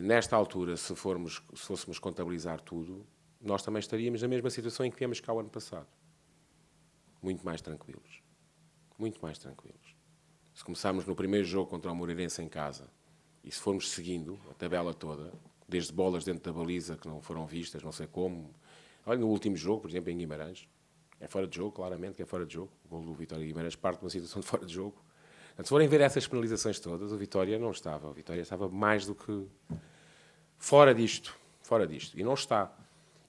Nesta altura, se, formos, se fôssemos contabilizar tudo, nós também estaríamos na mesma situação em que viemos cá o ano passado. Muito mais tranquilos. Muito mais tranquilos. Se começarmos no primeiro jogo contra o Moreirense em casa e se formos seguindo a tabela toda, desde bolas dentro da baliza que não foram vistas, não sei como. Olha, no último jogo, por exemplo, em Guimarães, é fora de jogo, claramente que é fora de jogo. O gol do Vitória Guimarães parte de uma situação de fora de jogo. se forem ver essas penalizações todas, o Vitória não estava. O Vitória estava mais do que fora disto, fora disto. E não está.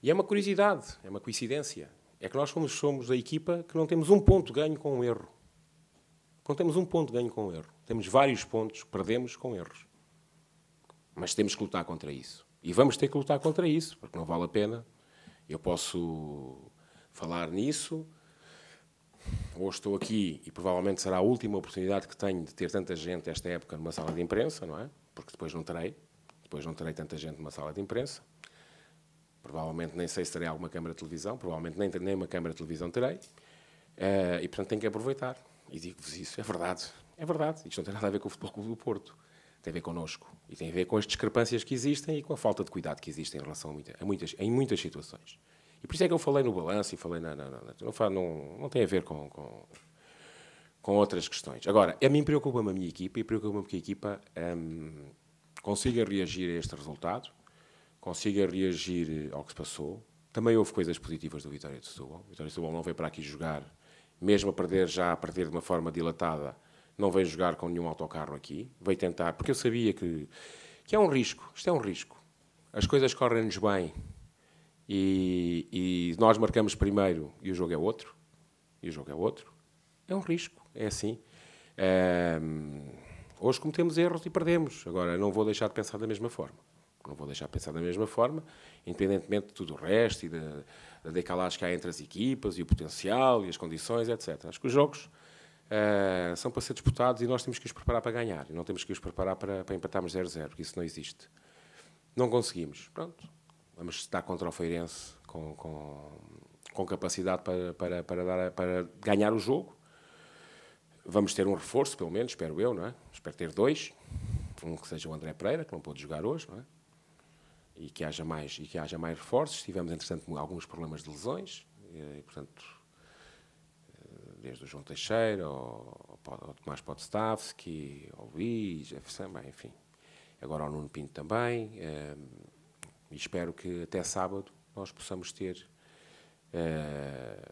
E é uma curiosidade, é uma coincidência. É que nós somos, somos a equipa que não temos um ponto ganho com um erro. Não temos um ponto ganho com um erro. Temos vários pontos perdemos com erros. Mas temos que lutar contra isso. E vamos ter que lutar contra isso, porque não vale a pena. Eu posso falar nisso. Hoje estou aqui e provavelmente será a última oportunidade que tenho de ter tanta gente esta época numa sala de imprensa, não é? Porque depois não terei depois não terei tanta gente numa sala de imprensa, provavelmente nem sei se terei alguma câmara de televisão, provavelmente nem, nem uma câmara de televisão terei, uh, e portanto tenho que aproveitar. E digo-vos isso, é verdade, é verdade, isto não tem nada a ver com o Futebol Clube do Porto, tem a ver connosco, e tem a ver com as discrepâncias que existem e com a falta de cuidado que existe em relação a, muita, a muitas, em muitas situações. E por isso é que eu falei no balanço e falei, não, não, não, não, não, tem a ver com, com, com outras questões. Agora, a mim preocupa-me a minha equipa e preocupa-me que a equipa... Hum, consiga reagir a este resultado, consiga reagir eh, ao que se passou. Também houve coisas positivas do Vitória de Setúbal. O Vitória de Setúbal não veio para aqui jogar, mesmo a perder já, a perder de uma forma dilatada, não veio jogar com nenhum autocarro aqui. Veio tentar, porque eu sabia que, que é um risco, isto é um risco. As coisas correm-nos bem e, e nós marcamos primeiro e o jogo é outro. E o jogo é outro. É um risco, é assim. Um, Hoje cometemos erros e perdemos. Agora, não vou deixar de pensar da mesma forma. Não vou deixar de pensar da mesma forma, independentemente de tudo o resto e da, decalagem que há entre as equipas e o potencial e as condições, etc. Acho que os jogos uh, são para ser disputados e nós temos que os preparar para ganhar. E não temos que os preparar para, para empatarmos 0-0, porque isso não existe. Não conseguimos. Pronto. Vamos estar contra o Feirense com, com, com capacidade para, para, para, dar, para ganhar o jogo Vamos ter um reforço, pelo menos, espero eu, não é? Espero ter dois. Um que seja o André Pereira, que não pôde jogar hoje, não é? E que haja mais, e que haja mais reforços. Tivemos, entretanto, alguns problemas de lesões, e, eh, portanto, eh, desde o João Teixeira, ao, Tomás Podstavski, ao Luís, bem, enfim. Agora ao Nuno Pinto também. Eh, e espero que até sábado nós possamos ter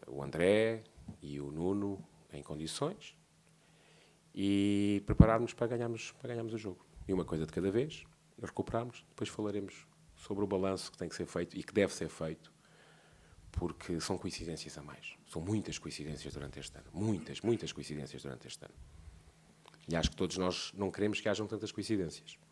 o André e o Nuno em condições e prepararmos para ganharmos, para ganharmos o jogo. E uma coisa de cada vez, recuperarmos, depois falaremos sobre o balanço que tem que ser feito e que deve ser feito, porque são coincidências a mais. São muitas coincidências durante este ano. Muitas, muitas coincidências durante este ano. E acho que todos nós não queremos que hajam tantas coincidências.